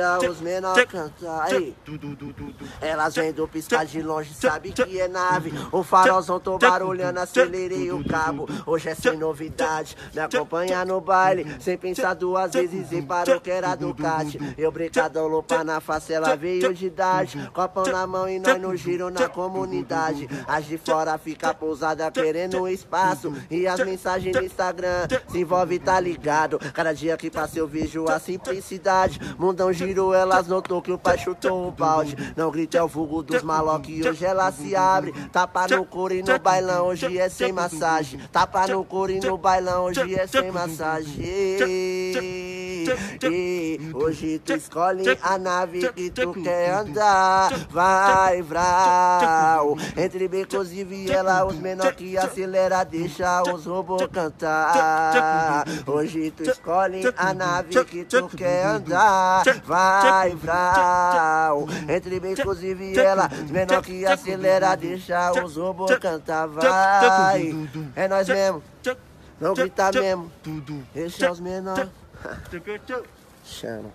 deixa os menores cantar. Aí. Elas vendo piscar de longe, sabe que é nave. O farolzão tô barulhando, acelerei o cabo. Hoje é sem novidade, me acompanha no baile. Sem pensar duas vezes e parou que era Ducati. Eu brincadão loupa na face, ela veio de idade. Copão na mão e nós no giro na comunidade. As de fora fica pousada querendo espaço. E as mensagens no Instagram se envolve, tá ligado. Cada dia que passa eu vejo a simplicidade. Mundão girando elas notou que o pai chutou um balde. Não grite é o fogo dos maloc, hoje ela se abre. Tapa no couro e no bailão, hoje é sem massagem. Tapa no couro e no bailão, hoje é sem massagem. E hoje tu escolhe a nave que tu quer andar. Vai, vral. Entre becos e viela, os menor que acelera, deixa os robôs cantar. Hoje tu escolhe a nave que tu quer andar. Vai, vral. Entre becos e viela, os menor que acelera, deixa os robôs cantar. Vai. É nós mesmo. Não gritar mesmo. Deixa os menores. 这个真羡慕。